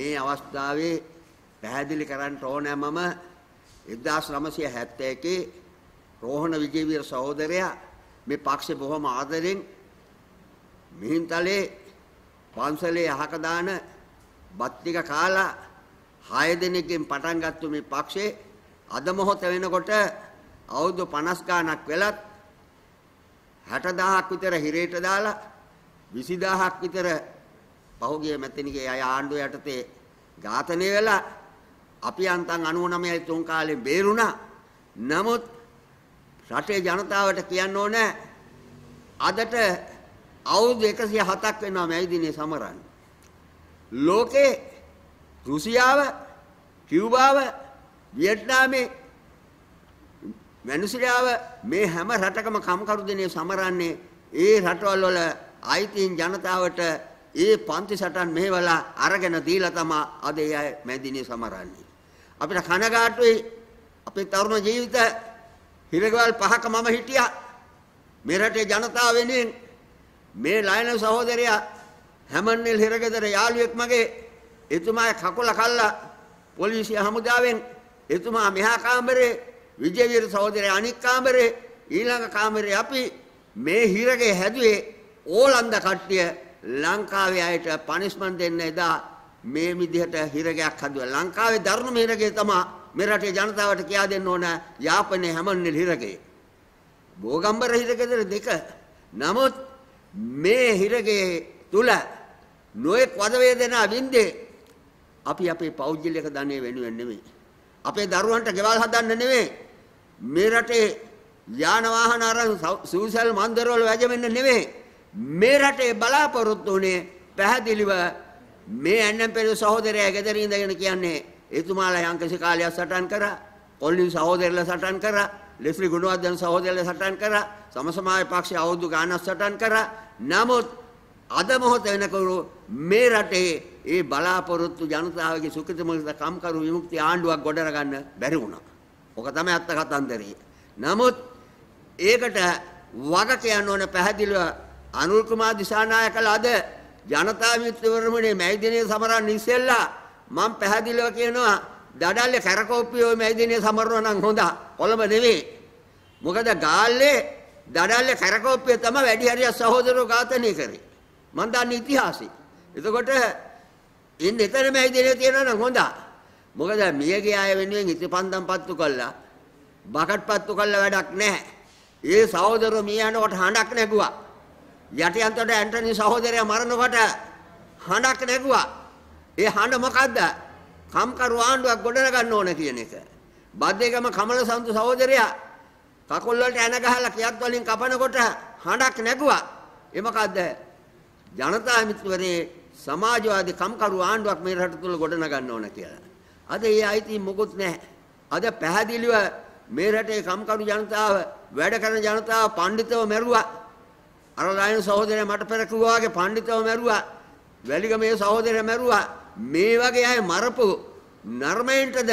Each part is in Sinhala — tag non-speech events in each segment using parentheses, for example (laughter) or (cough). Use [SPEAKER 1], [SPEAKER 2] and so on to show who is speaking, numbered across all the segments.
[SPEAKER 1] මේ අවස්ථාවේ පැහැදිලි කරන්න ඕනෑ මම 1971 රෝහණ විජේවීර සහෝදරයා මේ පක්ෂේ බොහොම ආදරෙන් මිහින්තලේ පන්සලේ අහක දාන බත් ටික කාලා 6 දිනකින් පටන් ගත්ත මේ පක්ෂේ අද මොහොත වෙනකොට අවුරුදු 50 ගණක් වෙලත් 60000ක් විතර හිරේට දාලා 20000ක් විතර පහුගිය මෙතනිකේ අය ආණ්ඩුව යටතේ ඝාතනය වෙලා අපි අන්තන් 99යි තුන් කාලේ බේරුණා. නමුත් රටේ ජනතාවට කියන්න ඕනේ අදට අවුරුදු 107ක් වෙනවා මේ දිනේ සමරන්න. ලෝකේ රුසියාව, කියුබාව, වියට්නාමේ වෙනසුලියාව මේ හැම රටකම කම්කරු දිනේ සමරන්නේ ඒ රටවල් වල අයිතීන් ජනතාවට ඒ පන්ති සටන් මෙහෙवला අරගෙන දීලා තමයි අද ඒ අය මැදිනේ සමරන්නේ. අපිට කනගාටුයි අපේ තරුණ ජීවිත හිරගවල් පහක මම හිටියා. මේ රටේ ජනතාව වෙනුවෙන් මේ ලයන සහෝදරයා හැමන්නෙල් හිරගෙදර යාළුවෙක් මගේ එතුමාගේ කකුල කල්ලා පොලිසිය හමුදාවෙන් එතුමා මෙහා කාමරේ විජේවීර සහෝදරයා අනික් කාමරේ ඊළඟ කාමරේ අපි මේ හිරගේ හැදුවේ ඕලන්ද කට්ටිය ලංකාවේ අයට පනිස්මන් දෙන්න එදා මේ විදිහට හිරගයක් හදුවා. ලංකාවේ දරුණු හිරගේ තමයි මේ රටේ ජනතාවට කියා දෙන්න ඕන යාපනයේ හැමන්නේ හිරගේ. බෝගම්බර හිරගෙදර දෙක. නමුත් මේ හිරගේ තුල නොයෙක් වද වේදනා වින්දේ අපි අපේ පෞද්ගලික ධනෙ වෙනුවෙන් නෙමෙයි. අපේ දරුවන්ට ගෙවල් හදන්න නෙමෙයි. මේ රටේ යාන වාහන අරන් සූසල් මන්දරවල වැජෙන්න නෙමෙයි. මේ රටේ බලාපොරොත්තු වුණේ පැහැදිලිව මේ ඇන්නම්පෙළු සහෝදරයා ගෙදර ඉඳගෙන කියන්නේ එතුමාලා යම්කිසි කාලයක් සටන් කරා කොල්ලින් සහෝදරලා සටන් කරා ලෙස්ලි ගුණවර්ධන සහෝදරලා සටන් කරා සමසමාජ පක්ෂයේ අවුරුදු ගාණක් සටන් කරා නමුත් අද මොහොත වෙනකොට මේ රටේ ඒ බලාපොරොත්තු ජනතාවගේ සුඛිතමගත කම්කරු විමුක්ති ආණ්ඩුවක් ගොඩනගන්න බැරි වුණා. ඔක තමයි අත්ත කතන්දරය. නමුත් ඒකට වග කියන්න ඕන පැහැදිලිව අනුල් කුමාර දිසානායකලා අද ජනතා මිත්‍රවරුමනේ මැයිදිනේ සමරන්න ඉස්සෙල්ලා මම පැහැදිලිව කියනවා දඩල්ලේ කැරකෝප්පියෝ මැයිදිනේ සමරනවා නම් හොඳ කොළඹ නෙවෙයි. මොකද ගාල්ලේ දඩල්ලේ කැරකෝප්පිය තමයි වැඩි හරියක් සහෝදරෝ ඝාතනය කරේ. මම දන්නේ ඉතිහාසෙ. එතකොට ඉන්න එතන මැයිදිනේ තියෙනවා නම් හොඳ. මොකද මියගේ අය වෙනුවෙන් ඉතිපන්දම් පත්තු කළා. බකට් පත්තු කළා වැඩක් නැහැ. ඒ සහෝදරෝ මිය යනකොට හඬක් නැගුවා. යටියන්තට ඇන්ටනි සහෝදරයා මරණකොට හඬක් නැගුවා. ඒ හඬ මොකද්ද? කම්කරු ආණ්ඩුවක් ගොඩනගන්න ඕන කියන එක. බද්දේගම කමල සන්තු සහෝදරයා කකුල් වලට ඇන ගහලා කියත් වලින් කපනකොට හඬක් නැගුවා. ඒ මොකද්ද? ජනතා මිත්‍රවරේ සමාජවාදී කම්කරු ආණ්ඩුවක් මේ රට තුල ගොඩනගන්න ඕන කියලා. අද ඒ අයිති මොකුත් නැහැ. අද පැහැදිලිව මේ රටේ කම්කරු ජනතාව වැඩ කරන ජනතාව පඬිතව මෙරුවා. අරලායන සහෝදරයා මට පෙර කිව්වාගේ පඬිතව මැරුවා. වැලිගමේ සහෝදරයා මැරුවා. මේ වගේ අය මරපු නර්මයෙන්ටද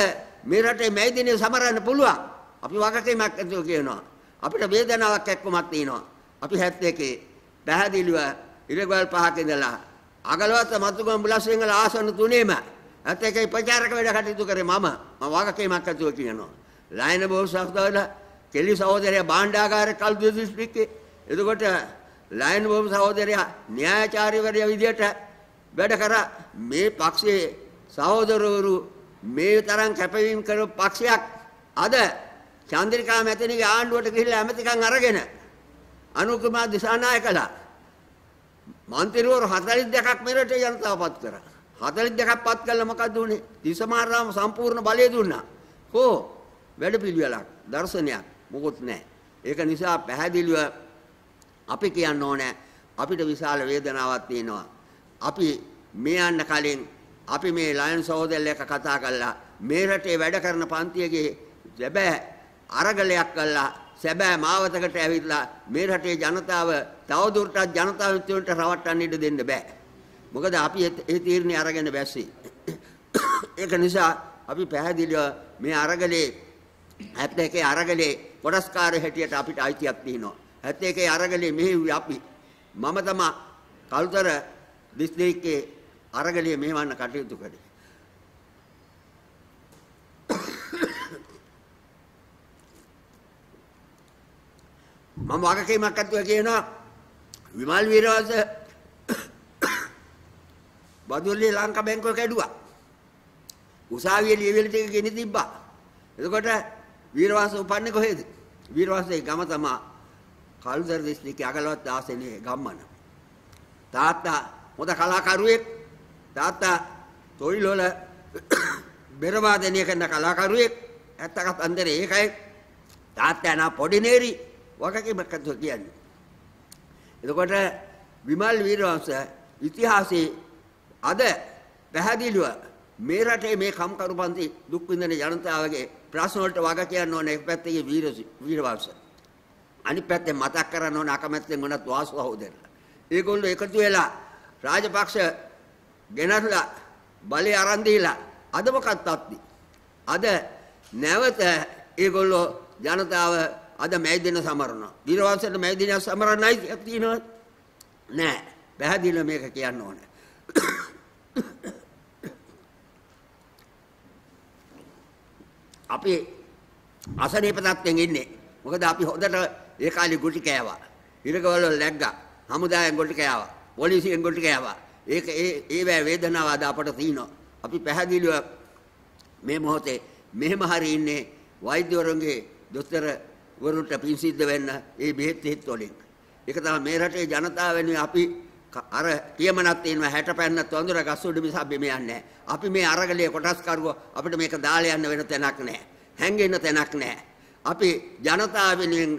[SPEAKER 1] මේ රටේ මැයිදිනේ සමරන්න පුළුවන්. අපි වගකීමක් ඇතුව කියනවා. අපිට වේදනාවක් එක්කමක් තියෙනවා. අපි 71 පැහැදිලිව ඉරගල් පහක ඉඳලා අගලවත් මතුගම බුලස්වෙන්ගල ආසන තුනේම ඇත්ත එකයි ප්‍රචාරක වැඩ කටයුතු කරේ මම. මම වගකීමක් ඇතුව කියනවා. ලයන බෝසත්වල කෙලි සහෝදරයා භාණ්ඩාගාරේ කල්දුව දිස්ත්‍රික්කේ එතකොට ලයන් බොම් සහෝදරයා න්‍යායාචාර්යවරයා විදියට වැඩ කරා මේ පක්ෂයේ සහෝදරවරු මේ තරම් කැපවීම කරපු පක්ෂයක් අද චන්ද්‍රිකා මැතිණිගේ ආණ්ඩුවට ගිහිල්ලා ඇමතිකම් අරගෙන අනුකමා දිසානායකලා මන්ත්‍රීවරු 42ක් මෙරට ජනතාවපත් කරා 42ක් පත් කළා මොකද උනේ තිසමාරාම සම්පූර්ණ බලය දුන්නා කෝ වැඩපිළිවෙලක් දර්ශනයක් මොකොත් නැහැ ඒක නිසා පැහැදිලිව අපි කියන්න ඕනේ අපිට විශාල වේදනාවක් තියෙනවා. අපි මේ යන්න කලින් අපි මේ ලයන් සහෝදරල එක කතා කළා. මේ රටේ වැඩ කරන පන්තියේ සැබෑ අරගලයක් කළා. සැබෑ මාවතකට ඇවිල්ලා මේ රටේ ජනතාව තවදුරටත් ජනතාව විශ්වයට රවට්ටන්න ඉඩ දෙන්න බෑ. මොකද අපි ඒ තීරණය අරගෙන බැස්සේ. ඒක නිසා අපි පැහැදිලිව මේ අරගලේ ඇත්ත එකේ අරගලේ කොටස්කාර හැටියට අපිට අයිතියක් තියෙනවා. 71 අරගලේ මෙහෙව්වේ අපි. මම තමයි කල්තර දිස්ත්‍රික්කයේ අරගලේ මෙහෙවන්න කටයුතු කළේ. මම වගකීමක් අත්ව කියනවා විමල් වීරවංශ බදුල්ලේ ලංකා බැංකුව කැඩුවා. උසාවියේ ලියවිලි ටික ගෙන තිබ්බා. එතකොට වීරවංශ උපන්නේ කොහෙද? වීරවංශේ ගම තමයි කල්දර්දෙස්නික යකලවත් දාසනේ ගම්මන. තාත්තා හොඳ කලාකරුවෙක්. තාත්තා තොයිල් වල (coughs) බෙරවාදනය කරන කලාකරුවෙක්. ඇත්ත කතන්දර ඒකයි. තාත්තා නා පොඩි නේරි වගකීමක් අතෝ කියන්නේ. එතකොට විමල් වීරවංශ ඉතිහාසයේ අද පැහැදිලිව මේ රටේ මේ කම්කරු පන්ති දුක් විඳින ජනතාවගේ ප්‍රශ්න වලට වග කියන්න ඕනේ එක් පැත්තේ වීර වීරවංශ. අනිත් පැත්තේ මතක් කරන්න ඕන අකමැත්තෙන් උනත් වාසු සහෝදරලා. ඒගොල්ලෝ එකතු වෙලා රාජපක්ෂ ගෙනල්ලා බලය අරන් දීලා අද මොකක්ද අත්ති? අද නැවත ඒගොල්ලෝ ජනතාව අද මැදින සමරනවා. ඊළඟට මැදින සමරන්නයි තියෙනවද? නෑ. පැහැදිලිව මේක කියන්න ඕනේ. අපි අසනීප තත්ත්වෙන් ඉන්නේ. මොකද අපි හොඳට ඒ කාලේ ගොටි කෑවා. ඉරකවල ලැග්ගා. හමුදායෙන් ගොටි කෑවා. පොලිසියෙන් ගොටි කෑවා. ඒක ඒ ඒවැ වේදනාව අද අපට තියෙනවා. අපි පැහැදිලිව මේ මොහොතේ මෙහෙම හරි ඉන්නේ වෛද්‍යවරුන්ගේ දොස්තර වරුන්ට පින් සිද්ධ වෙන්න ඒ බෙහෙත් හේත් වලින්. ඒක තමයි මේ රටේ ජනතාව වෙනුවෙන් අපි අර කියමනක් තියෙනවා 60 පැන්න තොඳුර ගස් උඩ මිස අපි මේ යන්නේ. අපි මේ අරගලයේ කොටස් කරුව අපිට මේක දාලා යන්න වෙන තැනක් නැහැ. හැංගෙන්න තැනක් නැහැ. අපි ජනතාව වෙනුවෙන්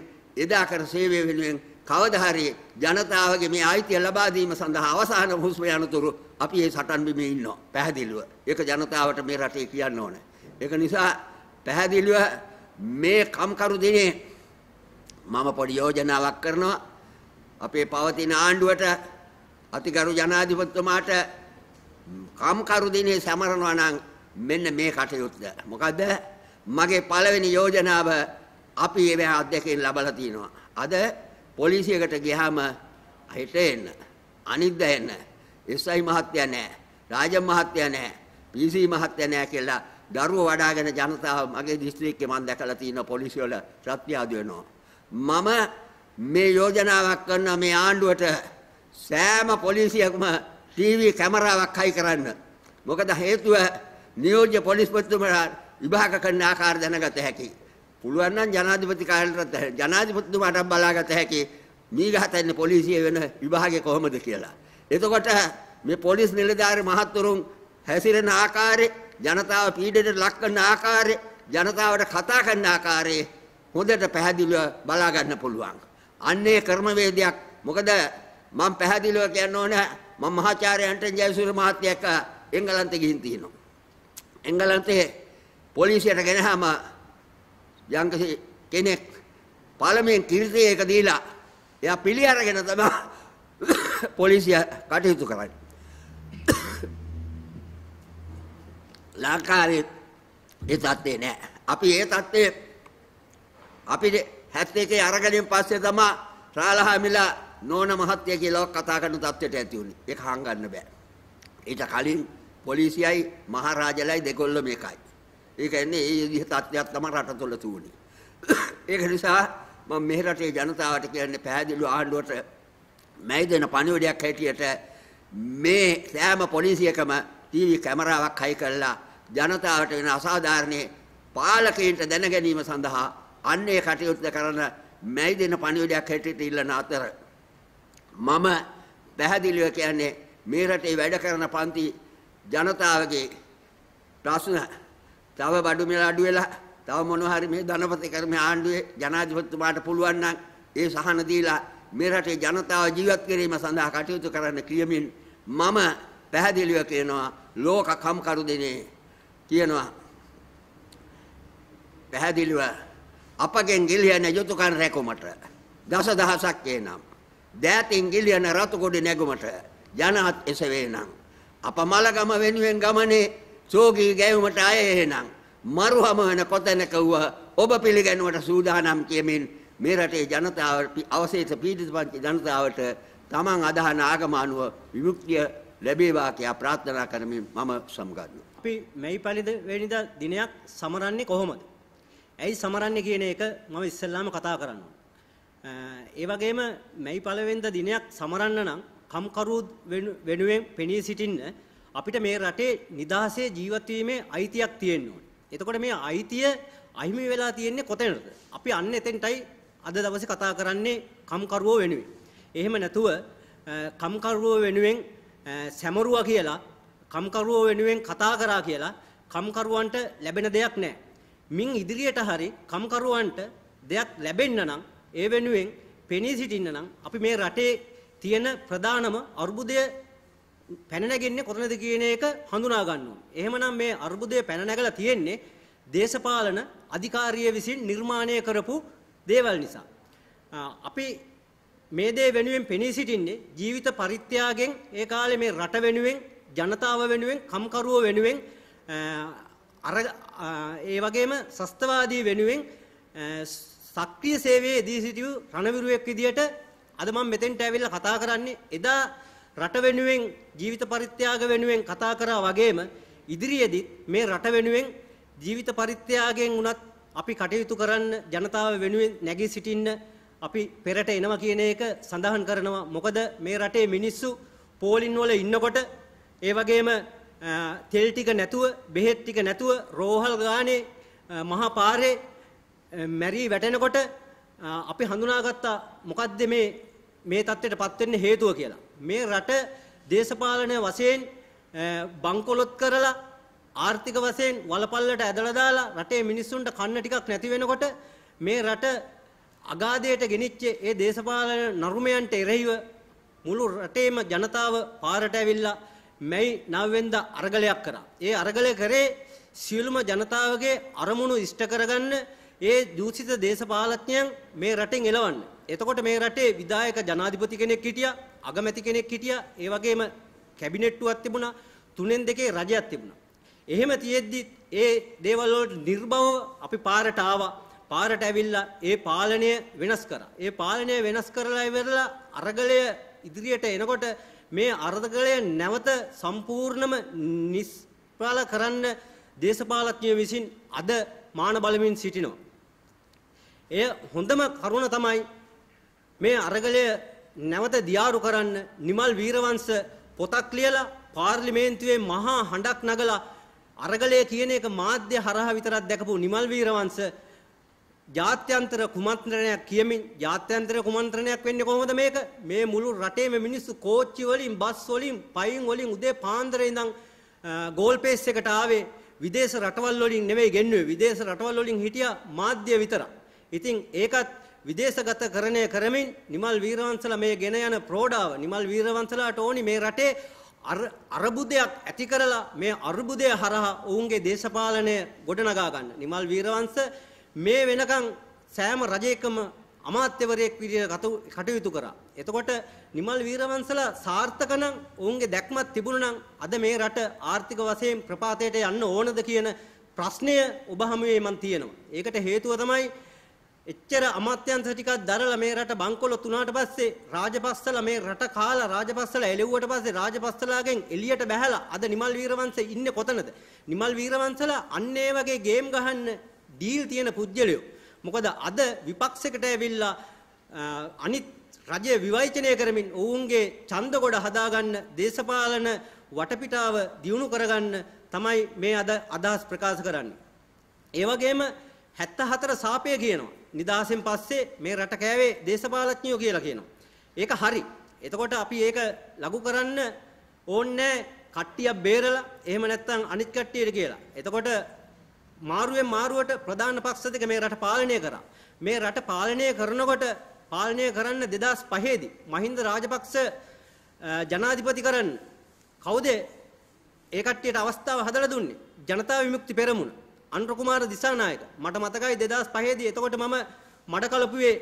[SPEAKER 1] එදා කර සේවය වෙනුවෙන් කවදා හරි ජනතාවගේ මේ අයිතිය ලබා දීම සඳහා අවසාන හුස්ම යනතුරු අපි මේ සටන් බිමේ ඉන්නවා පැහැදිලිව. ඒක ජනතාවට මේ රටේ කියන්න ඕනේ. ඒක නිසා පැහැදිලිව මේ කම්කරු දිනේ මම පොඩි යෝජනාවක් කරනවා. අපේ පවතින ආණ්ඩුවට අතිගරු ජනාධිපතිතුමාට කම්කරු දිනේ සමරනවා නම් මෙන්න මේ කටයුත්ත. මොකද මගේ පළවෙනි යෝජනාව අපි ඒව අත්දැකීම් ලබලා තිනවා. අද පොලිසියකට ගියාම හිට එන්න අනිද්ද එන්න එස්ఐ මහත්තයා නැහැ. රාජම් මහත්තයා නැහැ. පීසී මහත්තයා නැහැ කියලා දරුවෝ වඩාගෙන ජනතාව මගේ දිස්ත්‍රික්කේ මම දැකලා තියෙන පොලිසිය වල ප්‍රත්‍යාද වෙනවා. මම මේ යෝජනාවක් කරන මේ ආණ්ඩුවට සෑම පොලිසියකම ටීවී කැමරාවක් හයි කරන්න. මොකද හේතුව නියෝජ්‍ය පොලිස්පතිතුමා විභාග කරන ආකාර දැනගත හැකියි. පුළුවන් නම් ජනාධිපති කාර්යාලයට ජනාධිපතිතුමාට බලාගත හැකි මීගහට ඉන්න පොලිසිය වෙන විභාගේ කොහොමද කියලා. එතකොට මේ පොලිස් නිලධාරී මහත්වරුන් හැසිරෙන ආකාරය, ජනතාව පීඩනයට ලක් කරන ආකාරය, ජනතාවට කතා කරන ආකාරය හොඳට පැහැදිලිව බලා ගන්න පුළුවන්. අන්නේ ක්‍රමවේදයක් මොකද මම පැහැදිලිව කියන්න ඕනේ මම මහාචාර්ය ඇන්ටන් ජයසූරිය මහත්තයා එක්ක එංගලන්තේ ගිහින් තිනවා. එංගලන්තේ පොලිසියට ගෙනහම යම් කෙනෙක් පාර්ලිමේන්තු කිරිතේ එක දීලා එයා පිළි අරගෙන තමයි (coughs) පොලිසිය කටයුතු කරන්නේ. (coughs) ලංකාවේ ඒ தත්ත්වේ නෑ. අපි ඒ தත්ත්වේ අපි 71 අරගෙනින් පස්සේ තමයි රාලහාමිලා නෝන මහත්තයා කියලා කතා කරන தත්ත්වයට ඇති වුණේ. ඒක හංගන්න බෑ. ඊට කලින් පොලිසියයි මහරජලයි දෙකොල්ලම එකයි. ඒ කියන්නේ ඒ විදිහ තත්ත්වයක් තමයි රට තුළ තියෙන්නේ. ඒක නිසා මම මේ රටේ ජනතාවට කියන්නේ පැහැදිලිව ආණ්ඩුවට මැයි දෙන පණිවිඩයක් හැටියට මේ සෑම පොලිසියකම ටීවී කැමරාවක් හයි කරලා ජනතාවට වෙන අසාධාරණේ පාලකයන්ට දැන ගැනීම සඳහා අන්න ඒ කටයුත්ත කරන මැයි දෙන පණිවිඩයක් හැටියට ඉල්ලන අතර මම පැහැදිලිව කියන්නේ මේ රටේ වැඩ කරන පන්ති ජනතාවගේ ප්‍රශ්න තව බඩු මිල අඩු වෙලා තව මොනවා හරි මේ ධනපති කර්ම ආණ්ඩුවේ ජනාධිපතිතුමාට පුළුවන් නම් ඒ සහන දීලා මේ රටේ ජනතාව ජීවත් කිරීම සඳහා කටයුතු කරන්න කියමින් මම පැහැදිලිව කියනවා ලෝක කම්කරු දිනේ කියනවා පැහැදිලිව අපගෙන් ගිලියන යුතුයකම් රැකුමට දසදහසක් එනම් දෑතින් ගිලියන රතු කොට නැගුමට ජනහත් එසවේනම් අප මලගම වෙනුවෙන් ගමනේ සෝගී ගැයුමට ආයේ එහෙනම් මරුහම වෙන කොතැනක වුව ඔබ පිළිගැනුවට සූදානම් කියමින් මේ රටේ ජනතාව අවශේෂ පීඩිත පංච ජනතාවට තමන් අදහන ආගම අනුව විමුක්තිය ලැබේවා කියලා ප්‍රාර්ථනා කරමින් මම සමගන්නවා.
[SPEAKER 2] අපි මෙයි පරිදි වෙනිදා දිනයක් සමරන්නේ කොහොමද? ඇයි සමරන්නේ කියන එක මම ඉස්සෙල්ලාම කතා කරන්න ඒ වගේම මෙයි පළවෙනිදා දිනයක් සමරන්න නම් කම්කරු වෙනුවෙන් පෙනී සිටින්න අපිට මේ රටේ නිදහසේ ජීවත් වීමේ අයිතියක් තියෙන්න ඕනේ. එතකොට මේ අයිතිය අහිමි වෙලා තියෙන්නේ කොතැනද? අපි අන්න එතෙන්ටයි අද දවසේ කතා කරන්නේ කම්කරුවෝ වෙනුවෙන්. එහෙම නැතුව කම්කරුවෝ වෙනුවෙන් සැමරුවා කියලා කම්කරුවෝ වෙනුවෙන් කතා කරා කියලා කම්කරුවන්ට ලැබෙන දෙයක් නැහැ. මින් ඉදිරියට හරි කම්කරුවන්ට දෙයක් ලැබෙන්න නම් ඒ වෙනුවෙන් පෙනී සිටින්න නම් අපි මේ රටේ තියෙන ප්‍රධානම අර්බුදය පැන නැගෙන්නේ කොතනද කියන එක හඳුනා ගන්න ඕනේ. එහෙමනම් මේ අර්බුදය පැන නැගලා තියෙන්නේ දේශපාලන අධිකාරිය විසින් නිර්මාණය කරපු දේවල් නිසා. අපි මේ දේ වෙනුවෙන් පෙනී සිටින්නේ ජීවිත පරිත්‍යාගයෙන් ඒ කාලේ මේ රට වෙනුවෙන් ජනතාව වෙනුවෙන් කම්කරුව වෙනුවෙන් අර ඒ වගේම සස්තවාදී වෙනුවෙන් සක්‍රීය සේවයේ දී සිටිය රණවිරුවෙක් විදියට අද මම මෙතෙන්ට ඇවිල්ලා කතා කරන්නේ එදා රට වෙනුවෙන් ජීවිත පරිත්‍යාග වෙනුවෙන් කතා කරා වගේම ඉදිරියේදීත් මේ රට වෙනුවෙන් ජීවිත පරිත්‍යාගයෙන් උනත් අපි කටයුතු කරන්න ජනතාව වෙනුවෙන් නැගී සිටින්න අපි පෙරට එනවා කියන එක සඳහන් කරනවා. මොකද මේ රටේ මිනිස්සු පෝලින් වල ඉන්නකොට ඒ වගේම තෙල් ටික නැතුව බෙහෙත් ටික නැතුව රෝහල් ගානේ මහා පාරේ මැරී වැටෙනකොට අපි හඳුනාගත්තා මොකද්ද මේ මේ தත්ත්වයටපත් වෙන්න හේතුව කියලා. මේ රට දේශපාලන වශයෙන් බංකොලොත් කරලා ආර්ථික වශයෙන් වලපල්ලට ඇදලා දාලා රටේ මිනිස්සුන්ට කන්න ටිකක් නැති වෙනකොට මේ රට අගාධයට ගෙනිච්ච ඒ දේශපාලන නරුමයන්ට එරෙහිව මුළු රටේම ජනතාව පාරට ඇවිල්ලා මැයි නවවෙන්ද අරගලයක් කරා. ඒ අරගලය කරේ සියලුම ජනතාවගේ අරමුණු ඉෂ්ට කරගන්න ඒ දූෂිත දේශපාලඥයන් මේ රටෙන් එලවන්න. එතකොට මේ රටේ විධායක ජනාධිපති කෙනෙක් හිටියා, අගමැති කෙනෙක් හිටියා, ඒ වගේම කැබිනට්ටුවක් තිබුණා, තුනෙන් දෙකේ රජයක් තිබුණා. එහෙම තියෙද්දි ඒ දේවල් වලට නිර්භවව අපි පාරට ආවා. පාරට ඇවිල්ලා ඒ පාලනය වෙනස් කරා. ඒ පාලනය වෙනස් කරලා ඉවරලා අරගලය ඉදිරියට එනකොට මේ අරගලය නැවත සම්පූර්ණම නිස්පාල කරන්න දේශපාලඥයෝ විසින් අද මාන බලමින් සිටිනවා. එය හොඳම කරුණ තමයි මේ අරගලය නැවත දියාරු කරන්න නිමල් වීරවංශ පොතක් ලියලා පාර්ලිමේන්තුවේ මහා හඬක් නගලා අරගලය කියන එක මාධ්‍ය හරහා විතරක් දැකපු නිමල් වීරවංශ ජාත්‍යන්තර කුමන්ත්‍රණයක් කියමින් ජාත්‍යන්තර කුමන්ත්‍රණයක් වෙන්නේ කොහොමද මේක? මේ මුළු රටේම මිනිස්සු කෝච්චි වලින්, බස් වලින්, පයින් වලින් උදේ පාන්දරේ ඉඳන් ගෝල් පේස් එකට ආවේ විදේශ රටවල් වලින් නෙවෙයි ගෙන්නුවේ. විදේශ රටවල් වලින් හිටියා මාධ්‍ය විතරක්. ඉතින් ඒකත් විදේශගත කරණය කරමින් නිමල් වීරවංශලා මේ ගෙන යන ප්‍රෝඩාව නිමල් වීරවංශලාට ඕනි මේ රටේ අරබුදයක් ඇති කරලා මේ අර්බුදය හරහා ඔවුන්ගේ දේශපාලනය ගොඩනගා ගන්න. නිමල් වීරවංශ මේ වෙනකන් සෑම රජයකම අමාත්‍යවරයෙක් විදිහට කටයුතු කරා. එතකොට නිමල් වීරවංශලා සාර්ථක නම් ඔවුන්ගේ දැක්මක් තිබුණා නම් අද මේ රට ආර්ථික වශයෙන් ප්‍රපාතයට යන්න ඕනද කියන ප්‍රශ්නය ඔබ හමුවේ මන් තියෙනවා. ඒකට හේතුව තමයි එච්චර අමාත්‍යංශ ටිකක් දරලා මේ රට බංකොලොත් උනාට පස්සේ රාජපස්සල මේ රට කාලා රාජපස්සල එළෙව්වට පස්සේ රාජපස්සලාගෙන් එළියට බැහැලා අද නිමල් වීරවංශ ඉන්නේ කොතනද? නිමල් වීරවංශලා අන්න ඒ වගේ ගේම් ගහන්න ඩීල් තියෙන පුජ්‍යලයෝ. මොකද අද විපක්ෂයකට ඇවිල්ලා අනිත් රජය විවේචනය කරමින් ඔවුන්ගේ ඡන්ද ගොඩ හදාගන්න දේශපාලන වටපිටාව දියුණු කරගන්න තමයි මේ අද අදහස් ප්‍රකාශ කරන්නේ. ඒ වගේම 74 සාපය කියනවා. නිදහසෙන් පස්සේ මේ රට කෑවේ දේශපාලඥයෝ කියලා කියනවා. ඒක හරි. එතකොට අපි ඒක ලඝු කරන්න ඕන්නේ කට්ටියක් බේරලා එහෙම නැත්නම් අනිත් කට්ටියට කියලා. එතකොට මාරුවෙන් මාරුවට ප්‍රධාන පක්ෂ දෙක මේ රට පාලනය කරා. මේ රට පාලනය කරනකොට පාලනය කරන්න 2005 දී මහින්ද රාජපක්ෂ ජනාධිපති කරන්න කවුද ඒ කට්ටියට අවස්ථාව හදලා දුන්නේ? ජනතා විමුක්ති පෙරමුණ. අනුර කුමාර දිසානායක මට මතකයි 2005 දී එතකොට මම මඩකලපුවේ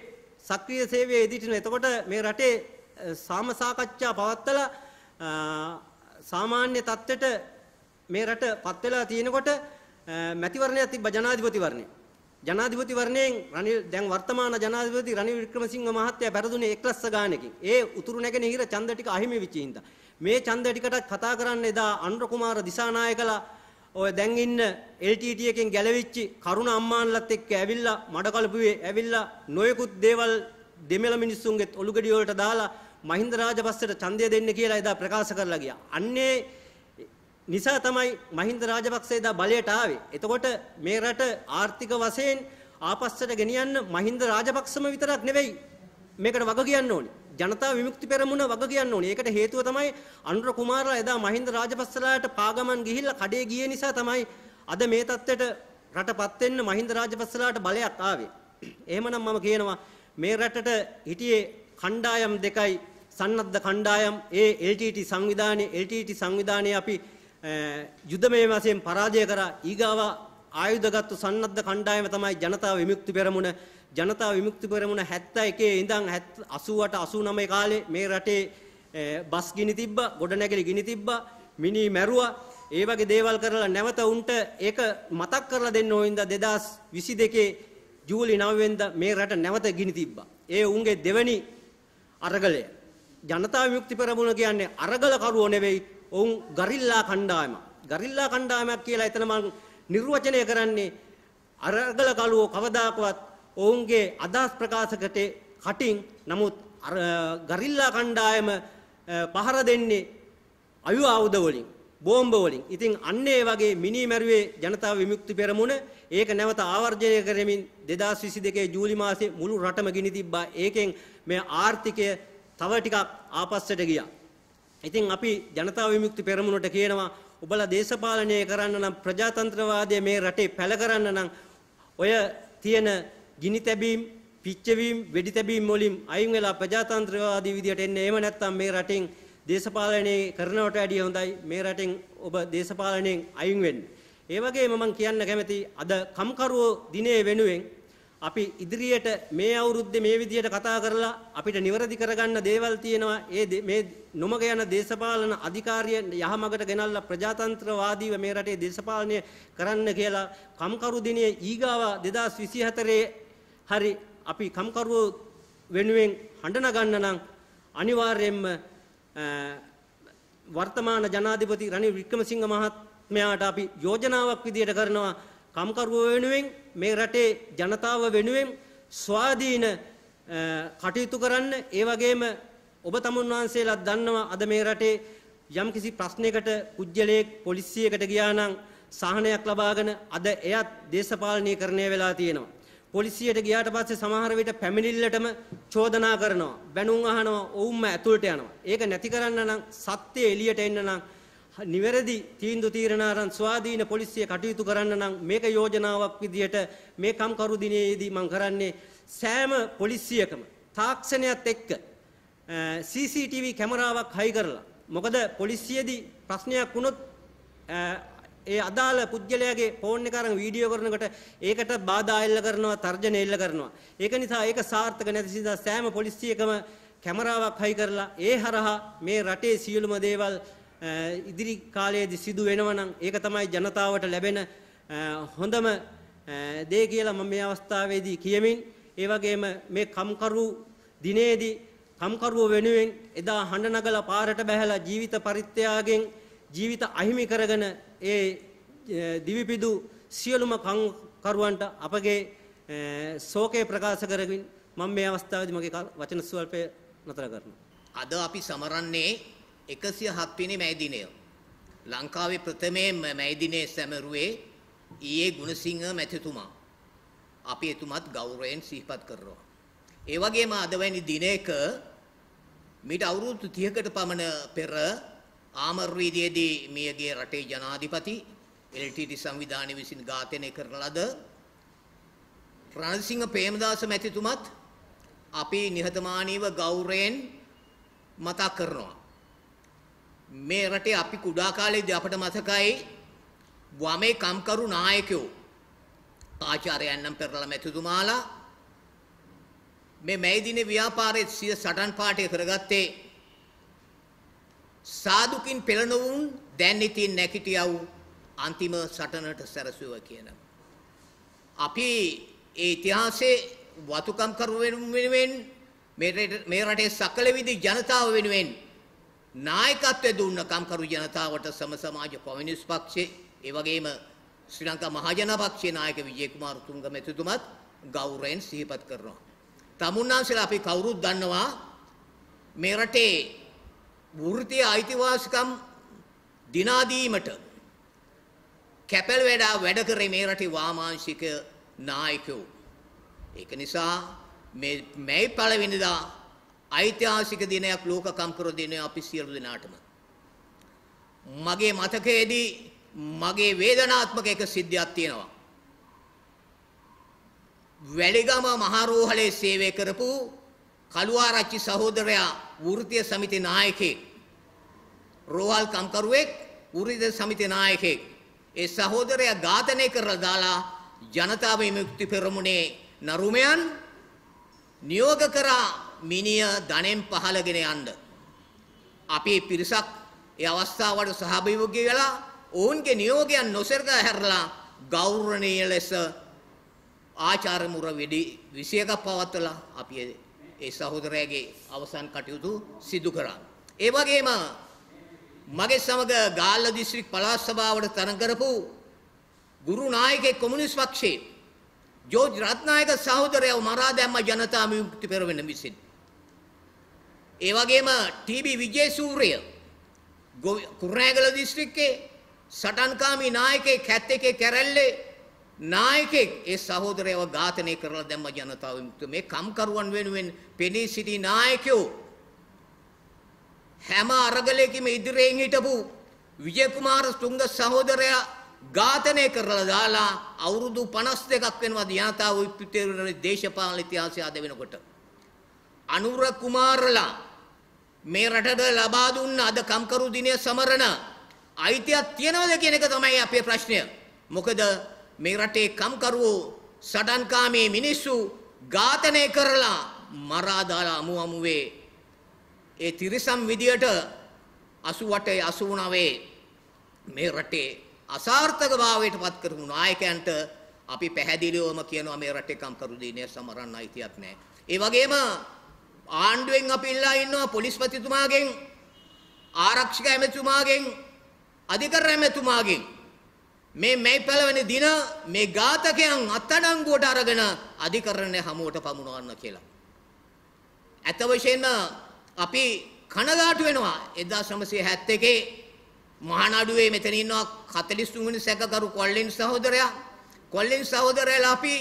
[SPEAKER 2] සක්‍රීය සේවයේ ඉදිරිටින එතකොට මේ රටේ සාම සාකච්ඡා පවත්වලා සාමාන්‍ය තත්ත්වයට මේ රට පත් වෙලා තියෙනකොට මැතිවරණයක් තිබ්බ ජනාධිපතිවරණය. ජනාධිපතිවරණයෙන් රනිල් දැන් වර්තමාන ජනාධිපති රනිල් වික්‍රමසිංහ මහත්තයා පෙරදුනේ එක්ලස්ස ගානකින්. ඒ උතුරු නැගෙනහිර ඡන්ද ටික අහිමි වෙච්ච හින්දා. මේ ඡන්ද ටිකටත් කතා කරන්න එදා අනුර කුමාර දිසානායකලා ඔය දැන් ඉන්න LTT එකෙන් ගැලවිච්චි කරුණ අම්මාන්ලත් එක්ක ඇවිල්ලා මඩකලපුවේ ඇවිල්ලා නොයෙකුත් දේවල් දෙමළ මිනිස්සුන්ගෙත් ඔලුගඩිය වලට දාලා මහින්ද රාජපක්ෂට ඡන්දය දෙන්න කියලා එදා ප්‍රකාශ කරලා ගියා. අන්නේ නිසා තමයි මහින්ද රාජපක්ෂ එදා බලයට ආවේ. එතකොට මේ රට ආර්ථික වශයෙන් ආපස්සට ගෙනියන්න මහින්ද රාජපක්ෂම විතරක් නෙවෙයි මේකට වග කියන්න ඕනේ. ජනතා විමුක්ති පෙරමුණ වග කියන්න ඕනේ. ඒකට හේතුව තමයි අනුර කුමාරලා එදා මහින්ද රාජපක්ෂලාට පාගමන් ගිහිල්ලා කඩේ ගිය නිසා තමයි අද මේ தත්ත්වයට රටපත් වෙන්න මහින්ද රාජපක්ෂලාට බලයක් ආවේ. එහෙමනම් මම කියනවා මේ රටට හිටියේ කණ්ඩායම් දෙකයි සන්නද්ධ කණ්ඩායම් ඒ LTT සංවිධානයේ LTT සංවිධානයේ අපි යුදමය වශයෙන් පරාජය කරා ඊගාව ආයුධගත්තු සන්නද්ධ කණ්ඩායම තමයි ජනතා විමුක්ති පෙරමුණ ජනතා විමුක්ති පෙරමුණ 71 ඉඳන් 88 89 කාලේ මේ රටේ බස් ගිනි තිබ්බා, ගොඩනැගිලි ගිනි තිබ්බා, මිනි මැරුවා. ඒ වගේ දේවල් කරලා නැවත උන්ට ඒක මතක් කරලා දෙන්න ඕනින්ද 2022 ජූලි 9 වෙනිදා මේ රට නැවත ගිනි තිබ්බා. ඒ උන්ගේ දෙවැනි අරගලය. ජනතා විමුක්ති පෙරමුණ කියන්නේ අරගලකරුවෝ නෙවෙයි, ඔවුන් ගරිල්ලා කණ්ඩායමක්. ගරිල්ලා කණ්ඩායමක් කියලා එතන මම නිර්වචනය කරන්නේ අරගල කලුවෝ කවදාකවත් ඔවුන්ගේ අදහස් ප්‍රකාශකට කටින් නමුත් ගරිල්ලා කණ්ඩායම පහර දෙන්නේ අයු ආයුධ වලින් බෝම්බ වලින්. ඉතින් අන්න ඒ වගේ මිනි මැරුවේ ජනතාව විමුක්ති පෙරමුණ ඒක නැවත ආවර්ජනය කරමින් 2022 ජූලි මාසයේ මුළු රටම ගිනි තිබ්බා. ඒකෙන් මේ ආර්ථිකය තව ටිකක් ආපස්සට ගියා. ඉතින් අපි ජනතා විමුක්ති පෙරමුණට කියනවා ඔබලා දේශපාලනය කරන්න නම් ප්‍රජාතන්ත්‍රවාදය මේ රටේ පැළ කරන්න නම් ඔය තියෙන ගිනි තැබීම්, පිච්චවීම්, වෙඩි තැබීම් වලින් අයින් වෙලා ප්‍රජාතන්ත්‍රවාදී විදියට එන්න. එහෙම නැත්නම් මේ රටින් දේශපාලනය කරනවට වැඩිය හොඳයි මේ රටින් ඔබ දේශපාලනයෙන් අයින් වෙන්න. ඒ වගේම මම කියන්න කැමති අද කම්කරුවෝ දිනේ වෙනුවෙන් අපි ඉදිරියට මේ අවුරුද්දේ මේ විදියට කතා කරලා අපිට නිවැරදි කරගන්න දේවල් තියෙනවා. ඒ මේ නොමග යන දේශපාලන අධිකාරිය යහමගට ගෙනල්ලා ප්‍රජාතන්ත්‍රවාදීව මේ රටේ දේශපාලනය කරන්න කියලා කම්කරු දිනේ ඊගාව 2024 හරි අපි කම්කරුවෝ වෙනුවෙන් හඬන ගන්න නම් අනිවාර්යයෙන්ම වර්තමාන ජනාධිපති රනිල් වික්‍රමසිංහ මහත්මයාට අපි යෝජනාවක් විදියට කරනවා කම්කරුවෝ වෙනුවෙන් මේ රටේ ජනතාව වෙනුවෙන් ස්වාධීන කටයුතු කරන්න ඒ වගේම ඔබ තමුන් වහන්සේලා දන්නවා අද මේ රටේ යම්කිසි ප්‍රශ්නයකට කුජ්ජලයක් පොලිසියකට ගියා නම් සහනයක් ලබාගෙන අද එයත් දේශපාලනීකරණය වෙලා තියෙනවා පොලිසියට ගියාට පස්සේ සමහර විට පැමිණිල්ලටම චෝදනා කරනවා. බැනුම් අහනවා, ඔවුන්ම ඇතුළට යනවා. ඒක නැති කරන්න නම් සත්‍ය එළියට එන්න නම් නිවැරදි තීන්දුව තීරණ අරන් ස්වාධීන පොලිසිය කටයුතු කරන්න නම් මේක යෝජනාවක් විදියට මේ කම්කරු දිනයේදී මම කරන්නේ සෑම පොලිසියකම තාක්ෂණයත් එක්ක CCTV කැමරාවක් හයි කරලා මොකද පොලිසියේදී ප්‍රශ්නයක් වුණොත් ඒ අදාළ පුද්ගලයාගේ ෆෝන් එක අරන් වීඩියෝ කරනකොට ඒකට බාධා එල්ල කරනවා තර්ජන එල්ල කරනවා. ඒක නිසා ඒක සාර්ථක නැති නිසා සෑම පොලිසියකම කැමරාවක් හයි කරලා ඒ හරහා මේ රටේ සියලුම දේවල් ඉදිරි කාලයේදී සිදු වෙනවනම් ඒක තමයි ජනතාවට ලැබෙන හොඳම දේ කියලා මම මේ අවස්ථාවේදී කියමින් ඒ වගේම මේ කම්කරු දිනේදී කම්කරුව වෙනුවෙන් එදා හඬ නගලා පාරට බැහැලා ජීවිත පරිත්‍යාගයෙන් ජීවිත අහිමි කරගෙන ඒ දිවිපිදු සියලුම කරුවන්ට අපගේ සෝකය
[SPEAKER 3] ප්‍රකාශ කරමින් මම මේ අවස්ථාවේදී මගේ වචන ස්වල්පය නතර කරනවා. අද අපි සමරන්නේ 107 වෙනි මැයි දිනය. ලංකාවේ ප්‍රථමයෙන්ම මැයි දිනේ සැමරුවේ ඊයේ ගුණසිංහ මැතිතුමා. අපි එතුමත් ගෞරවයෙන් සිහිපත් කරනවා. ඒ වගේම අද වැනි දිනයක මීට අවුරුදු 30කට පමණ පෙර ආමර්වීදයේදී මියගේ රටේ ජනාධිපති එල්ටීටි සංවිධානය විසින් ඝාතනය කරන ලද රණසිංහ ප්‍රේමදාස මැතිතුමත් අපි නිහතමානීව ගෞරවයෙන් මතක් කරනවා. මේ රටේ අපි කුඩා කාලේදී අපට මතකයි වමේ කම්කරු නායකයෝ ආචාර්යයන්නම් පෙරලා මැතිතුමාලා මේ මේ දිනේ ව්‍යාපාරයේ සිය සටන් පාඨය කරගත්තේ සාදුකින් පෙළනොවුන් දැන් ඉතින් නැකිටියව් අන්තිම සටනට සැරසුව කියන. අපි ඒ ඉතිහාසයේ වතුකම් කරුවෙන් වෙනුවෙන් මේ රටේ සකල විදි ජනතාව වෙනුවෙන් නායකත්වය දුන්න කම්කරු ජනතාවට සම සමාජ කොමියුනිස්ට් පක්ෂයේ ඒ වගේම ශ්‍රී ලංකා මහජන පක්ෂයේ නායක විජේ කුමාර තුංග මෙතුතුමත් ගෞරවයෙන් සිහිපත් කරනවා. තමුන්නාන්සලා අපි කවුරුත් දන්නවා මේ රටේ වෘත්තිය අයිතිවාසිකම් දිනාදීමට කැපල් වැඩා වැඩ කරේ මේ රටේ වාමාංශික නායකයෝ. ඒක නිසා මේ මේ පළවෙනිදා ඓතිහාසික දිනයක් ලෝක කම්කරු දිනය අපි සියලු දෙනාටම මගේ මතකයේදී මගේ වේදනාත්මක එක සිද්ධියක් තියෙනවා. වැලිගම මහරෝහලේ සේවය කරපු කළුආරච්චි සහෝදරයා වෘත්තීය සමිතියේ නායකයෙක්. රෝහල් කම්කරුවෙක් වෘත්තීය සමිතියේ නායකයෙක්. ඒ සහෝදරයා ඝාතනය කරලා දාලා ජනතා විමුක්ති පෙරමුණේ නරුමයන් නියෝග කරා මිනිය ධනෙන් පහලගෙන යන්න. අපේ පිරිසක් ඒ අවස්ථාවට සහභාගී වෙලා ඔවුන්ගේ නියෝගයන් නොසෙරකා හැරලා ගෞරවනීය ලෙස ආචාර්ය මුර වෙඩි 21ක් පවත්වලා අපි ඒ සහෝදරයාගේ අවසන් කටයුතු සිදු කරා. ඒ වගේම මගේ සමග ගාල්ල දිස්ත්‍රික් පළාත් සභාවට තරඟ කරපු ගුරු නායකයෙක් කොමියුනිස්ට් පක්ෂයේ ජෝර්ජ් රත්නායක සහෝදරයව මරා දැම්ම ජනතා විමුක්ති පෙරවෙන විසින්. ඒ වගේම ටීබී විජේසූරිය කුරුණෑගල දිස්ත්‍රික්කයේ සටන්කාමී නායකයෙක් 71 කැරැල්ලේ නායකෙක් ඒ සහෝදරයව ඝාතනය කරලා දැම්ම ජනතාව මේ කම්කරුවන් වෙනුවෙන් පෙනී සිටි නායකයෝ හැම අරගලයකම ඉදිරියෙන් හිටපු විජයකුමාර තුංග සහෝදරයා ඝාතනය කරලා දාලා අවුරුදු 52ක් වෙනවා ජනතාව ඉතිරි දේශපාලන ඉතිහාසය අද වෙනකොට අනුර කුමාරලා මේ රටට ලබා දුන්න අද කම්කරු දිනය සමරන අයිතියක් තියනවද කියන එක තමයි අපේ ප්‍රශ්නය. මොකද මේ රටේ කම්කරුවෝ සටන්කාමී මිනිස්සු ඝාතනය කරලා මරා දාලා අමු අමුවේ ඒ තිරිසම් විදියට 88 89 මේ රටේ අසාර්ථකභාවයට පත් කරපු නායකයන්ට අපි පැහැදිලිවම කියනවා මේ රටේ කම්කරු දිනේ සමරන්න අයිතියක් නැහැ. ඒ වගේම ආණ්ඩුවෙන් අපි ඉල්ලා ඉන්නවා පොලිස්පතිතුමාගෙන් ආරක්ෂක ඇමතුමාගෙන් අධිකරණ ඇමතුමාගෙන් මේ මේ පළවෙනි දින මේ ඝාතකයන් අත්අඩංගුවට අරගෙන අධිකරණය හමුවට පමුණවන්න කියලා. ඇත්ත වශයෙන්ම අපි කනගාටු වෙනවා 1971 මහනාඩුවේ මෙතන ඉන්නවා 43 වෙනි සැකකරු කොල්ලින් සහෝදරයා. කොල්ලින් සහෝදරයලා අපි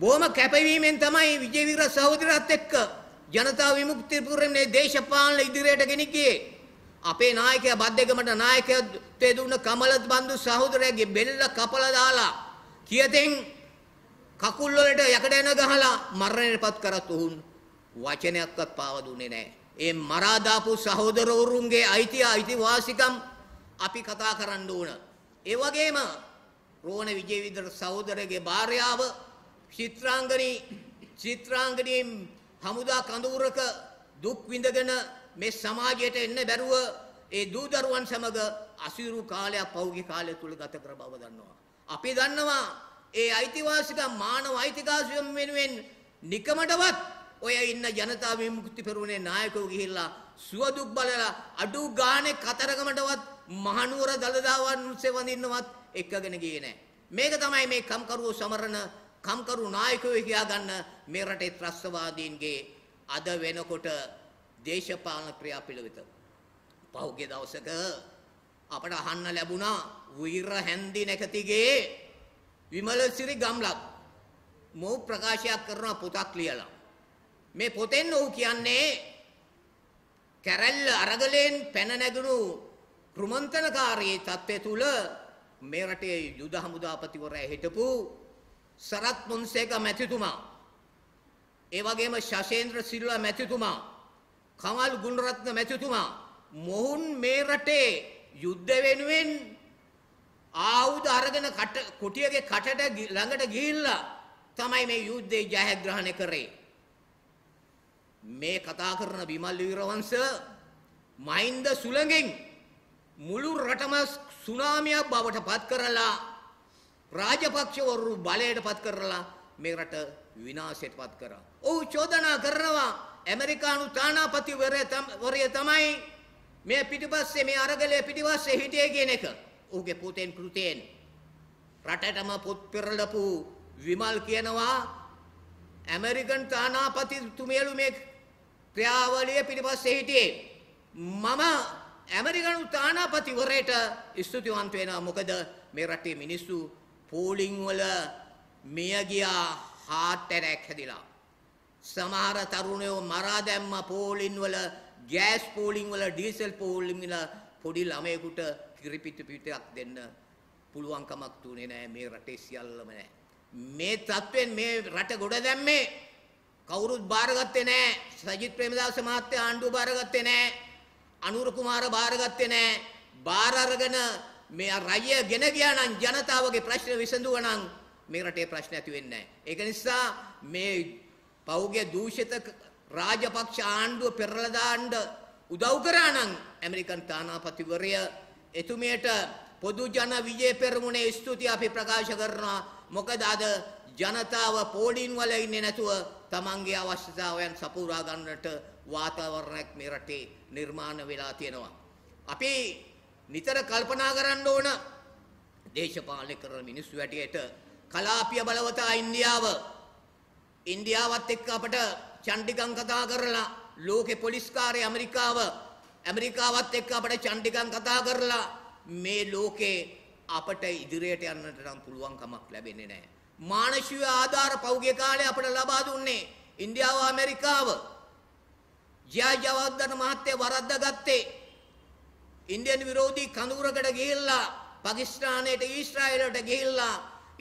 [SPEAKER 3] බොහොම කැපවීමෙන් තමයි විජේවීර සහෝදරයත් එක්ක ජනතා විමුක්ති පුරමනේ දේශපාලන ඉදිරියට ගෙනිකේ. අපේ නායකයා බද්දෙගමට නායකත්වයේ දුන්න කමල බන්දු සහෝදරයාගේ බෙල්ල කපලා දාලා කියතෙන් කකුල් වලට යකඩ එන ගහලා මරණයටපත් කරත් උහුන් වචනයක්වත් පාව දුන්නේ නැහැ. ඒ මරා දාපු සහෝදරවරුන්ගේ අයිතිය අයිතිවාසිකම් අපි කතා කරන්න ඕන. ඒ වගේම රෝණ විජේවිදර සහෝදරගේ භාර්යාව චිත්‍රාංගනී චිත්‍රාංගනී හමුදා කඳවුරක දුක් විඳගෙන මේ සමාජයට එන්න බැරුව ඒ දූ දරුවන් සමග අසීරු කාලයක් පෞගේ කාලය තුල ගත කර බව දන්නවා. අපි දන්නවා ඒ අයිතිවාසිකම් මානව අයිතිවාසිකම් වෙනුවෙන් නිකමටවත් ඔය ඉන්න ජනතා විමුක්ති පෙරමුණේ නායකයෝ ගිහිල්ලා සුව දුක් බලලා අඩු ගානේ කතරගමටවත් මහනුවර දළදාවන් උත්සව වඳින්නවත් එක්කගෙන ගියේ නැහැ. මේක තමයි මේ කම්කරුවෝ සමරන කම්කරු නායකයෝ කියා ගන්න මේ රටේ ත්‍රස්තවාදීන්ගේ අද වෙනකොට දේශපාලන ක්‍රියාපිළිවෙත. පහුගිය දවසක අපට අහන්න ලැබුණා වීර හැන්දි නැකතිගේ විමලසිරි ගම්ලක් මොහු ප්‍රකාශයක් කරන පොතක් ලියලා. මේ පොතෙන් ඔහු කියන්නේ කැරැල්ල අරගලයෙන් පැන නැගුණු ක්‍රමන්තනකාරී තත්ත්වය තුල මේ රටේ යුද හමුදාපතිවරයා හිටපු සරත් මොන්සේක මැතිතුමා ඒ වගේම ශෂේන්ද්‍ර සිල්වා මැතිතුමා කමල් ගුණරත්න මැතිතුමා මොහුන් මේ රටේ යුද්ධ වෙනුවෙන් ආයුධ අරගෙන කට කුටියගේ කටට ළඟට ගිහිල්ලා තමයි මේ යුද්ධේ ජයග්‍රහණය කරේ. මේ කතා කරන විමල් වීරවංශ මහින්ද සුළඟෙන් මුළු රටම සුනාමියක් බවට පත් කරලා රාජපක්ෂවරු බලයට පත් කරලා මේ රට විනාශයට පත් කරා. ඔහු චෝදනා කරනවා ඇමරිකානු තානාපතිවරය වරය තමයි මේ පිටිපස්සේ මේ අරගලය පිටිපස්සේ හිටියේ කියන එක. ඔහුගේ පුතෙන් කෘතයෙන් රටටම පොත් පෙරලපු විමල් කියනවා ඇමරිකන් තානාපතිතුමියලු මේ ක්‍රියාවලිය පිටිපස්සේ හිටියේ. මම ඇමරිකනු තානාපතිවරයට ස්තුතිවන්ත වෙනවා. මොකද මේ රටේ මිනිස්සු පෝලිං වල මිය ගියා හાર્ට් ඇටැක් හැදිලා. සමහර තරුණයෝ මරා දැම්ම පෝලින් වල ගෑස් පෝලින් වල ඩීසල් පෝලින් වල පොඩි ළමයෙකුට කිරිපිටි පිටයක් දෙන්න පුළුවන්කමක් තුනේ නෑ මේ රටේ සියල්ලම නෑ මේ තත්වෙන් මේ රට ගොඩ දැම්මේ කවුරුත් බාරගත්තේ නෑ සජිත් ප්‍රේමදාස මහත්තයා ආණ්ඩුව බාරගත්තේ නෑ අනුර කුමාර බාරගත්තේ නෑ බාර අරගෙන මේ රජය ගෙන ගියා නම් ජනතාවගේ ප්‍රශ්න විසඳුවා නම් මේ රටේ ප්‍රශ්න ඇති වෙන්නේ නෑ ඒක නිසා මේ පවුගේ දූෂිත රාජපක්ෂ ආණ්ඩුව පෙරලා දාන්න උදව් කරා නම් ඇමරිකන් තානාපතිවරය එතුමියට පොදු ජන විජය පෙරමුණේ ස්තුතිය අපි ප්‍රකාශ කරනවා මොකද අද ජනතාව පෝලින් වල ඉන්නේ නැතුව තමන්ගේ අවශ්‍යතාවයන් සපුරා ගන්නට වාතාවරණයක් මේ රටේ නිර්මාණ වෙලා තියෙනවා. අපි නිතර කල්පනා කරන්න ඕන දේශපාලන කරන මිනිස්සු හැටියට කලාපීය බලවතා ඉන්දියාව ඉන්දියාවත් එක්ක අපට චණ්ඩිකම් කතා කරලා ලෝකේ පොලිස්කාරය ඇමරිකාව ඇමරිකාවත් එක්ක අපට චණ්ඩිකම් කතා කරලා මේ ලෝකේ අපට ඉදිරියට යන්නට නම් පුළුවන් කමක් ලැබෙන්නේ නැහැ. මානසික ආධාර පෞගේ කාලේ අපට ලබා දුන්නේ ඉන්දියාව ඇමරිකාව. ජය ජවර්ධන මහත්තයා වරද්දාගත්තේ ඉන්දියන් විරෝධී කඳවුරකට ගිහිල්ලා පාකිස්තානයට ඊශ්‍රායලයට ගිහිල්ලා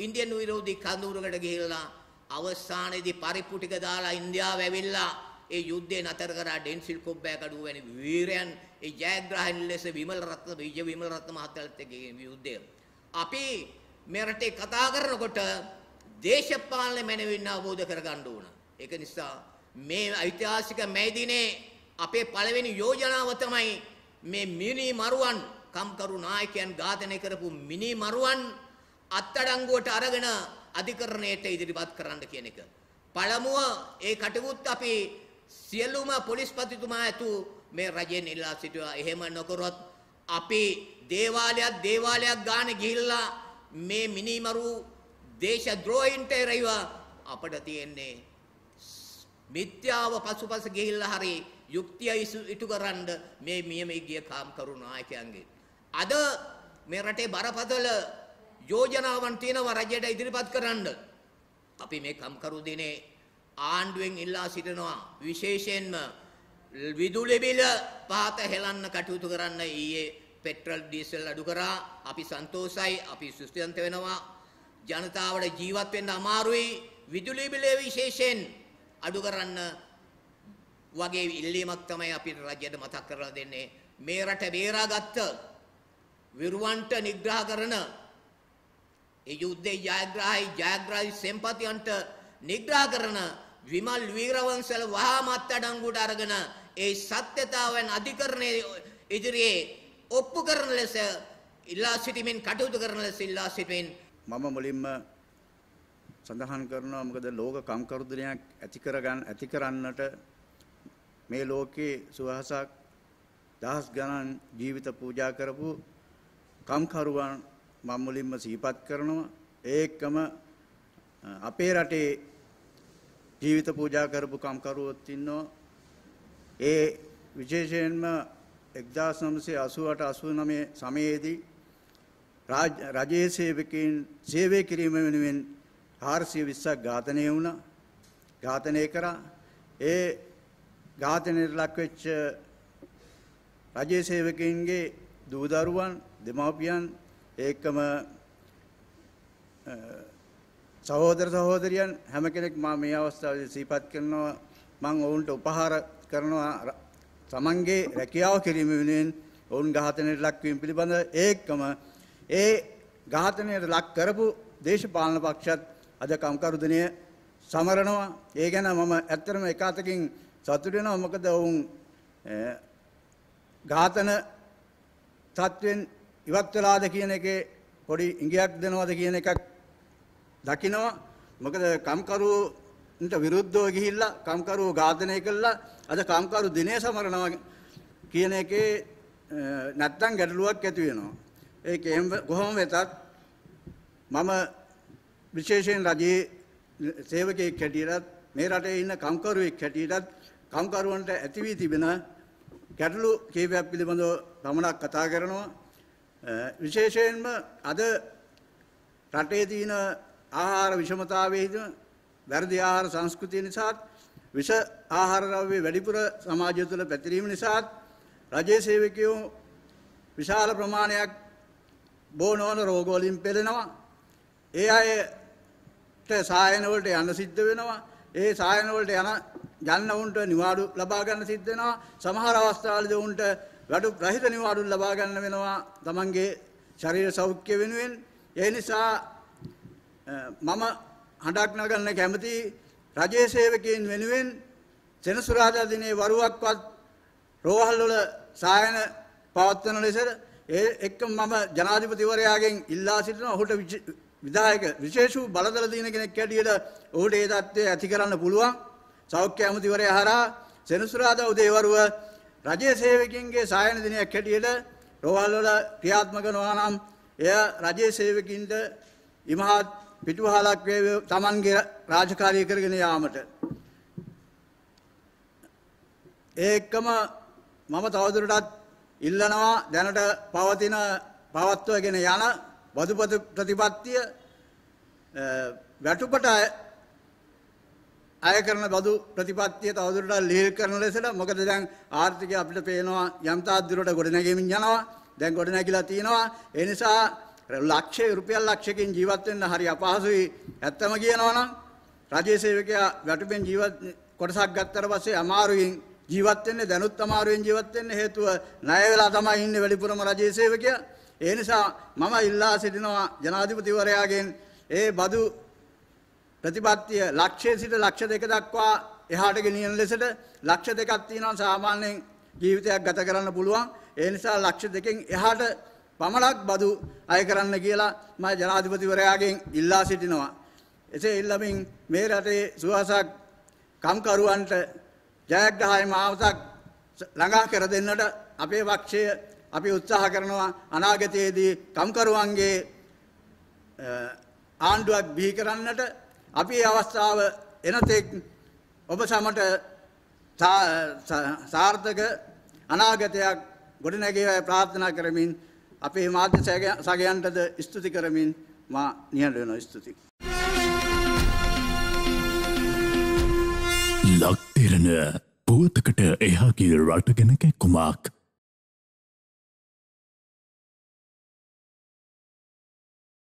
[SPEAKER 3] ඉන්දියන් විරෝධී කඳවුරකට ගිහිල්ලා අවසානයේදී පරිප්පු ටික දාලා ඉන්දියාව ඇවිල්ලා ඒ යුද්ධය නතර කරා ඩෙන්සිල් කොබ්බෑකඩුව වැනි වීරයන් ඒ ජයග්‍රහණ ලෙස විමල රත්න විජය විමල රත්න මහත්තයාලත් එක්ක යුද්ධය. අපි මෙරටේ කතා කරනකොට දේශපාලන මැනවින් අවබෝධ කරගන්න ඕන. ඒක නිසා මේ ඓතිහාසික මේ දිනේ අපේ පළවෙනි යෝජනාව තමයි මේ මිනි මරුවන් කම්කරු නායකයන් ඝාතනය කරපු මිනි මරුවන් අත්අඩංගුවට අරගෙන අධිකරණයට ඉදිරිපත් කරන්න කියන එක. පළමුව ඒ කටයුත්ත අපි සියලුම පොලිස්පතිතුමා ඇතු මේ රජෙන් ඉල්ලා සිටුවා. එහෙම නොකරොත් අපි දේවාලයක් දේවාලයක් ගාන ගිහිල්ලා මේ මිනිමරු දේශද්‍රෝහින්ට එරෙහිව අපිට තියෙන්නේ මිත්‍යාව පසුපස ගිහිල්ලා හරි යුක්තිය ඉටු කරන්න මේ මියමේ ගිය කාම් කරුණායකයන්ගේ අද මේ රටේ බරපතල යෝජනාවන් තියෙනවා රජයට ඉදිරිපත් කරන්න. අපි මේ කම්කරු දිනේ ආණ්ඩුවෙන් ඉල්ලා සිටිනවා විශේෂයෙන්ම විදුලි බිල පහත හෙලන්න කටයුතු කරන්න ඊයේ පෙට්‍රල් ඩීසල් අඩු කරා අපි සන්තෝසයි අපි සුස්තියන්ත වෙනවා ජනතාවට ජීවත් වෙන්න අමාරුයි විදුලි බිලේ විශේෂයෙන් අඩු කරන්න වගේ ඉල්ලීමක් තමයි අපිට රජයට මතක් කරලා දෙන්නේ මේ රට බේරාගත්ත විරුවන්ට නිග්‍රහ කරන ඒ යුද්ධේ ජයග්‍රාහී ජයග්‍රාහී සෙන්පතියන්ට නිග්‍රහ කරන විමල් වීරවංශල වහාමත් අඩංගුවට අරගෙන ඒ සත්‍යතාවෙන් අධිකරණයේ ඉදිරියේ ඔප්පු කරන ලෙස ඉල්ලා සිටීමෙන් කටයුතු කරන ලෙස ඉල්ලා සිටින්
[SPEAKER 4] මම මුලින්ම සඳහන් කරනවා මොකද ලෝක කම්කරුදනයක් ඇති කරගන්න ඇති කරන්නට මේ ලෝකයේ සුවහසක් දහස් ගණන් ජීවිත පූජා කරපු කම්කරුවන් මම මුලින්ම සිහිපත් කරනවා ඒකම අපේ රටේ ජීවිත පූජා කරපු කම්කරුවොත් ඉන්නවා ඒ විශේෂයෙන්ම 1988 89 සමයේදී රජයේ සේවකයන් සේවය කිරීම වෙනුවෙන් 420ක් ඝාතනය වුණා ඝාතනය කරා ඒ ඝාතනයට ලක්වෙච්ච රජයේ සේවකයන්ගේ දූ දරුවන් දෙමාපියන් ඒකම සහෝදර සහෝදරියන් හැම කෙනෙක් මා මේ අවස්ථාවේදී සිහිපත් කරනවා මම ඔවුන්ට උපහාර කරනවා තමන්ගේ රැකියාව කිරීම වෙනුවෙන් ඔවුන් ඝාතනයට ලක්වීම පිළිබඳ ඒකම ඒ ඝාතනයට ලක් කරපු දේශපාලන පක්ෂත් අද කම්කරුදනය සමරනවා ඒ ගැන මම ඇත්තටම එක අතකින් සතුටු වෙනවා මොකද ඔවුන් ඝාතන තත්වෙන් ඉවත් වෙලාද කියන එකේ පොඩි ඉඟියක් දෙනවද කියන එකක් දකිනවා මොකද කම්කරුවන්ට විරුද්ධව ගිහිල්ලා කම්කරුව ඝාතනය කළා අද කම්කරු දිනේ සමරනවා කියන එකේ නැත්තම් ගැටලුවක් ඇති වෙනවා ඒක එහෙම කොහොම වෙතත් මම විශේෂයෙන් රජයේ සේවකයෙක් හැටියටත් මේ රටේ ඉන්න කම්කරුවෙක් හැටියටත් කම්කරුවන්ට ඇති වී තිබෙන ගැටලු කීපයක් පිළිබඳව පමණක් කතා කරනවා විශේෂයෙන්ම අද රටේ තියෙන ආහාර විෂමතාවයේදී වැරදි ආහාර සංස්කෘතිය නිසාත් විෂ ආහාර ද්‍රව්‍ය වැඩිපුර සමාජය තුළ පැතිරීම නිසාත් රජයේ සේවකයෝ විශාල ප්‍රමාණයක් බෝනෝන රෝග වලින් පෙළෙනවා. ඒ අයට සායන වලට යන්න සිද්ධ වෙනවා. ඒ සායන වලට යන යන්න උන්ට නිවාඩු ලබා ගන්න සිද්ධ වෙනවා. සමහර අවස්ථාවලදී උන්ට වැඩු ග්‍රහිත නිවාඩුන් ලබා ගන්න වෙනවා තමන්ගේ ශරීර සෞඛ්‍ය වෙනුවෙන්. ඒ නිසා මම හඬක් නගන්න කැමති රජයේ සේවකයන් වෙනුවෙන් සෙනසුරාදා දිනේ වරුවක්වත් රෝහල් වල සායන පවත්වන ලෙස ඒ එක්කම මම ජනාධිපතිවරයාගෙන් ඉල්ලා සිටින ඔහුට විධායක විශේෂ වූ බලතල දීන කෙනෙක් හැටියට ඔහුට ඒ தත්ත්වය ඇති කරන්න පුළුවන්. සෞඛ්‍ය ඇමතිවරයා හරහා සෙනසුරාදා උදේ වරුව රජයේ සේවකින්ගේ සායන දිනයක් හැටියට රෝහල් වල ක්‍රියාත්මක නොවන නම් එය රජයේ සේවකින්ට ඉමහත් පිටුවහලක් වේ තමන්ගේ රාජකාරිය කරගෙන යාමට ඒකම මම තවදුරටත් ඉල්ලනවා දැනට පවතින පවත්වගෙන යන වදුපත ප්‍රතිපත්තිය වැටුපට අය කරන බදු ප්‍රතිපත්තිය තවදුරටත් ලිහිල් කරන ලෙසට මොකද දැන් ආර්ථිකය අපිට පේනවා යම්තා දුරට ගොඩනැගෙමින් යනවා දැන් ගොඩනැගිලා තියෙනවා ඒ නිසා ලක්ෂ රුපියල් ලක්ෂකින් ජීවත් වෙන්න හරි අපහසුයි ඇත්තම කියනවා නම් රජයේ සේවකයා වැටුපෙන් ජීවත් කොටසක් ගත්තට පස්සේ අමාරුවෙන් ජීවත් වෙන්නේ දැනුත් අමාරුවෙන් ජීවත් වෙන්න හේතුව ණය වෙලා තමයි ඉන්නේ වැඩිපුරම රජයේ සේවකයා ඒ නිසා මම ඉල්ලා සිටිනවා ජනාධිපතිවරයාගෙන් ඒ බදු ප්‍රතිපත්තිය ලක්ෂයේ සිට ලක්ෂ දෙක දක්වා එහාට ගෙනියන ලෙසට ලක්ෂ දෙකක් තියෙනවා සාමාන්‍යයෙන් ජීවිතයක් ගත කරන්න පුළුවන්. ඒ නිසා ලක්ෂ දෙකෙන් එහාට පමණක් බදු අය කරන්න කියලා මම ජනාධිපතිවරයාගෙන් ඉල්ලා සිටිනවා. එසේ ඉල්ලමින් මේ රටේ සුවසක් කම්කරුවන්ට ජයග්‍රහය මාවතක් ළඟා කර දෙන්නට අපේ පක්ෂය අපි උත්සාහ කරනවා අනාගතයේදී කම්කරුවන්ගේ ආණ්ඩුවක් බිහි කරන්නට අපි අවස්ථාව එනතෙක් ඔබ සමට සාර්ථක අනාගතයක් ගොඩනැගේවයි ප්‍රාර්ථනා කරමින් අපේ මාධ්‍ය සගයන්ටද ස්තුති කරමින් මා නිහඬ වෙනවා ස්තුති.
[SPEAKER 3] ලක්තිරණ පුවතකට එහා කිය රට ගැන කැක්කුමක්